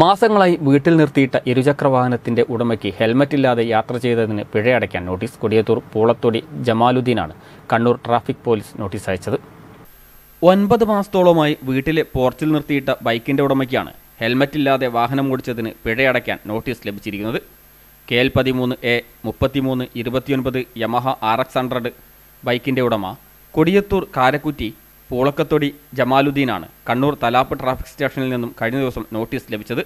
മാസങ്ങളായി വീട്ടിൽ നിർത്തിയിട്ട ഇരുചക്ര വാഹനത്തിന്റെ ഉടമയ്ക്ക് ഇല്ലാതെ യാത്ര ചെയ്തതിന് പിഴയടയ്ക്കാൻ നോട്ടീസ് കൊടിയത്തൂർ പൂളത്തൊടി ജമാലുദ്ദീനാണ് കണ്ണൂർ ട്രാഫിക് പോലീസ് നോട്ടീസ് അയച്ചത് ഒൻപത് മാസത്തോളമായി വീട്ടിലെ പോർച്ചിൽ നിർത്തിയിട്ട ബൈക്കിന്റെ ഉടമയ്ക്കാണ് ഇല്ലാതെ വാഹനം ഓടിച്ചതിന് പിഴയടയ്ക്കാൻ നോട്ടീസ് ലഭിച്ചിരിക്കുന്നത് കെ എൽ പതിമൂന്ന് എ മുപ്പത്തിമൂന്ന് ഇരുപത്തിയൊൻപത് യമഹ ആർ എക്സ് ഹൺഡ്രഡ് ബൈക്കിന്റെ ഉടമ കൊടിയത്തൂർ കാരക്കുറ്റി പൂളക്കത്തൊടി ജമാലുദ്ദീനാണ് കണ്ണൂർ തലാപ്പ് ട്രാഫിക് സ്റ്റേഷനിൽ നിന്നും കഴിഞ്ഞ ദിവസം നോട്ടീസ് ലഭിച്ചത്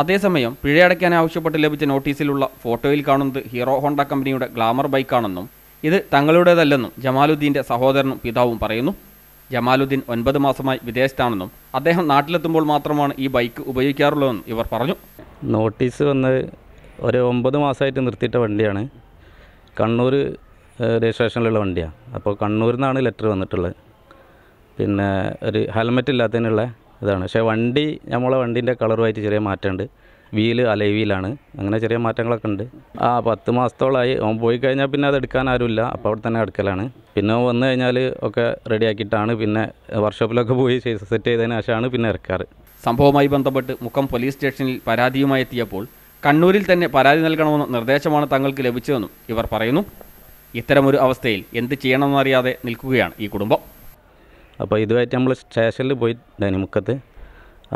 അതേസമയം പിഴയടയ്ക്കാൻ ആവശ്യപ്പെട്ട് ലഭിച്ച നോട്ടീസിലുള്ള ഫോട്ടോയിൽ കാണുന്നത് ഹീറോ ഹോണ്ട കമ്പനിയുടെ ഗ്ലാമർ ബൈക്കാണെന്നും ഇത് തങ്ങളുടേതല്ലെന്നും ജമാലുദ്ദീൻ്റെ സഹോദരനും പിതാവും പറയുന്നു ജമാലുദ്ദീൻ ഒൻപത് മാസമായി വിദേശത്താണെന്നും അദ്ദേഹം നാട്ടിലെത്തുമ്പോൾ മാത്രമാണ് ഈ ബൈക്ക് ഉപയോഗിക്കാറുള്ളതെന്നും ഇവർ പറഞ്ഞു നോട്ടീസ് വന്ന് ഒരു ഒമ്പത് മാസമായിട്ട് നിർത്തിയിട്ട വണ്ടിയാണ് കണ്ണൂർ രജിസ്ട്രേഷനിലുള്ള വണ്ടിയാണ് അപ്പോൾ കണ്ണൂരിൽ നിന്നാണ് ലെറ്റർ വന്നിട്ടുള്ളത് പിന്നെ ഒരു ഹെൽമെറ്റ് ഇല്ലാത്തതിനുള്ള ഇതാണ് പക്ഷേ വണ്ടി നമ്മളെ വണ്ടീൻ്റെ കളറുമായിട്ട് ചെറിയ മാറ്റമുണ്ട് വീല് വീലാണ് അങ്ങനെ ചെറിയ മാറ്റങ്ങളൊക്കെ ഉണ്ട് ആ പത്ത് മാസത്തോളമായി ഓൻ പോയി കഴിഞ്ഞാൽ പിന്നെ അത് എടുക്കാൻ ആരുമില്ല അപ്പോൾ അവിടെ തന്നെ അടുക്കലാണ് പിന്നെ വന്നു കഴിഞ്ഞാൽ ഒക്കെ റെഡിയാക്കിയിട്ടാണ് പിന്നെ വർക്ക്ഷോപ്പിലൊക്കെ പോയി സെറ്റ് ചെയ്തതിന് ശേഷമാണ് പിന്നെ ഇറക്കാറ് സംഭവവുമായി ബന്ധപ്പെട്ട് മുഖം പോലീസ് സ്റ്റേഷനിൽ പരാതിയുമായി എത്തിയപ്പോൾ കണ്ണൂരിൽ തന്നെ പരാതി നൽകണമെന്ന നിർദ്ദേശമാണ് തങ്ങൾക്ക് ലഭിച്ചതെന്നും ഇവർ പറയുന്നു ഇത്തരമൊരു അവസ്ഥയിൽ എന്ത് ചെയ്യണമെന്നറിയാതെ നിൽക്കുകയാണ് ഈ കുടുംബം അപ്പോൾ ഇതുമായിട്ട് നമ്മൾ സ്റ്റേഷനിൽ പോയി മുക്കത്ത്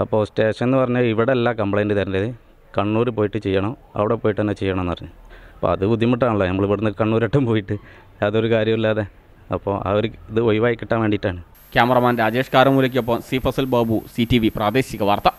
അപ്പോൾ സ്റ്റേഷൻ എന്ന് പറഞ്ഞാൽ ഇവിടെ അല്ല കംപ്ലയിൻറ്റ് തരേണ്ടത് കണ്ണൂർ പോയിട്ട് ചെയ്യണം അവിടെ പോയിട്ട് തന്നെ ചെയ്യണം എന്ന് പറഞ്ഞു അപ്പോൾ അത് ബുദ്ധിമുട്ടാണല്ലോ നമ്മൾ ഇവിടുന്ന് കണ്ണൂരട്ടം പോയിട്ട് യാതൊരു കാര്യമില്ലാതെ അപ്പോൾ ആ ഒരു ഇത് ഒഴിവായി കിട്ടാൻ വേണ്ടിയിട്ടാണ് ക്യാമറമാൻ രാജേഷ് കാരമൂലയ്ക്കൊപ്പം C Fazal Babu C T V പ്രാദേശിക വാർത്ത